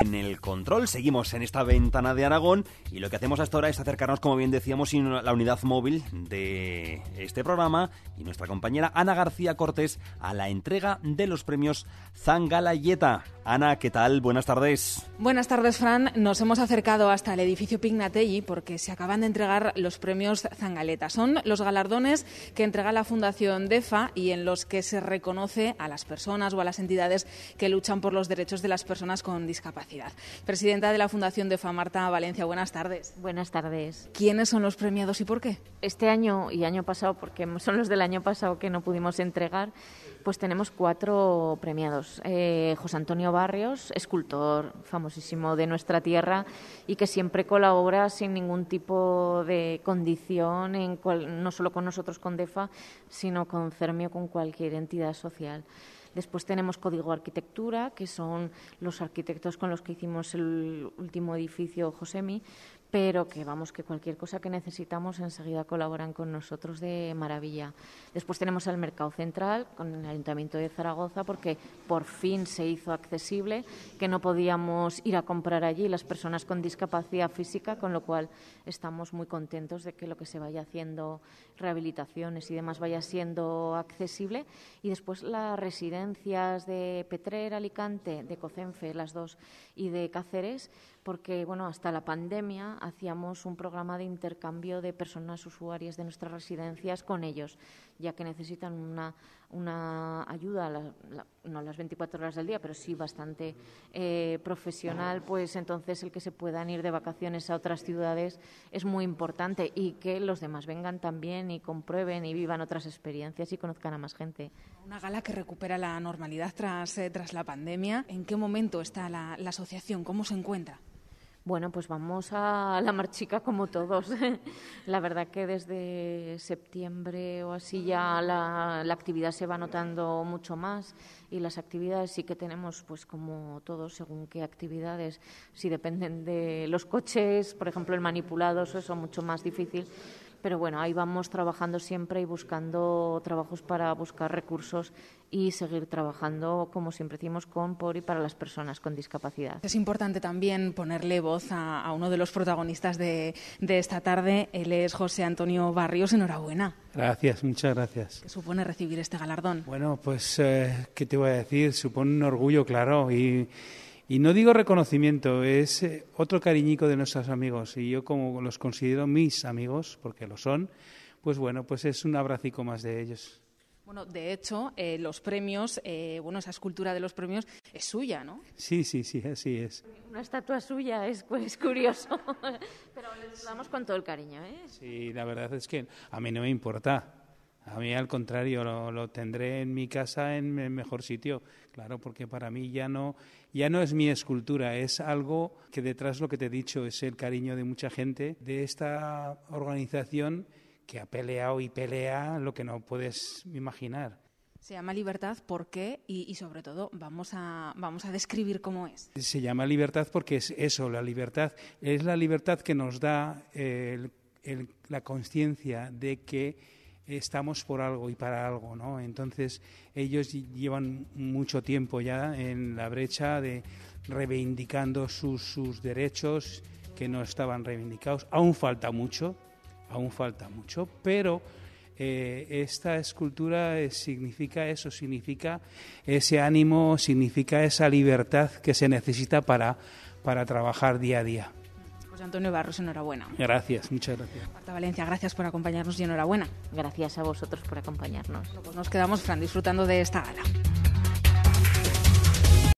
En el control seguimos en esta ventana de Aragón y lo que hacemos hasta ahora es acercarnos, como bien decíamos, en la unidad móvil de este programa y nuestra compañera Ana García Cortés a la entrega de los premios Zangalayeta. Ana, ¿qué tal? Buenas tardes. Buenas tardes, Fran. Nos hemos acercado hasta el edificio Pignatelli porque se acaban de entregar los premios Zangaleta. Son los galardones que entrega la Fundación DEFA y en los que se reconoce a las personas o a las entidades que luchan por los derechos de las personas con discapacidad. Presidenta de la Fundación de Marta Valencia, buenas tardes. Buenas tardes. ¿Quiénes son los premiados y por qué? Este año y año pasado, porque son los del año pasado que no pudimos entregar, pues tenemos cuatro premiados. Eh, José Antonio Barrios, escultor famosísimo de nuestra tierra y que siempre colabora sin ningún tipo de condición, en no solo con nosotros con DEFA, sino con CERMIO, con cualquier entidad social. Después tenemos Código Arquitectura, que son los arquitectos con los que hicimos el último edificio Josemi, pero que vamos, que cualquier cosa que necesitamos enseguida colaboran con nosotros de maravilla. Después tenemos el Mercado Central con el Ayuntamiento de Zaragoza porque por fin se hizo accesible, que no podíamos ir a comprar allí las personas con discapacidad física, con lo cual estamos muy contentos de que lo que se vaya haciendo, rehabilitaciones y demás, vaya siendo accesible. Y después las residencias de Petrer, Alicante, de Cocenfe, las dos, y de Cáceres, porque bueno, hasta la pandemia hacíamos un programa de intercambio de personas usuarias de nuestras residencias con ellos, ya que necesitan una, ayuda, no las 24 horas del día, pero sí bastante eh, profesional, pues entonces el que se puedan ir de vacaciones a otras ciudades es muy importante y que los demás vengan también y comprueben y vivan otras experiencias y conozcan a más gente. Una gala que recupera la normalidad tras, eh, tras la pandemia. ¿En qué momento está la asociación? ¿Cómo se encuentra? Bueno, pues vamos a la marchica como todos. la verdad que desde septiembre o así ya la, actividad se va notando mucho más y las actividades sí que tenemos, pues como todos, según qué actividades. Si dependen de los coches, por ejemplo, el manipulado, eso es mucho más difícil pero bueno, ahí vamos trabajando siempre y buscando trabajos para buscar recursos y seguir trabajando, como siempre decimos, con, por y para las personas con discapacidad. Es importante también ponerle voz a, uno de los protagonistas de, esta tarde. Él es José Antonio Barrios. Enhorabuena. Gracias, muchas gracias. ¿Qué supone recibir este galardón? Bueno, pues, eh, ¿qué te voy a decir? Supone un orgullo, claro, y y no digo reconocimiento, es eh, otro cariñico de nuestros amigos. Y yo como los considero mis amigos, porque lo son, pues bueno, pues es un abracico más de ellos. Bueno, de hecho, eh, los premios, eh, bueno, esa escultura de los premios es suya, ¿no? Sí, sí, sí, así es. Una estatua suya, es pues, curioso. Pero le damos con todo el cariño, ¿eh? Sí, la verdad es que a mí no me importa. A mí, al contrario, lo, tendré en mi casa en mejor sitio. Claro, porque para mí ya no, ya no es mi escultura, es algo que detrás lo que te he dicho es el cariño de mucha gente de esta organización que ha peleado y pelea lo que no puedes imaginar. Se llama libertad, ¿por qué? Y, sobre todo, vamos a, vamos a describir cómo es. Se llama libertad porque es eso, la libertad. Es la libertad que nos da la conciencia de que estamos por algo y para algo, ¿no? Entonces ellos llevan mucho tiempo ya en la brecha de reivindicando sus, sus derechos que no estaban reivindicados. Aún falta mucho, aún falta mucho, pero eh, esta escultura eh, significa eso, significa ese ánimo, significa esa libertad que se necesita para, para trabajar día a día. Antonio Barros, enhorabuena. Gracias, muchas gracias. Marta Valencia, gracias por acompañarnos y enhorabuena. Gracias a vosotros por acompañarnos. nos quedamos, Fran, disfrutando de esta gala.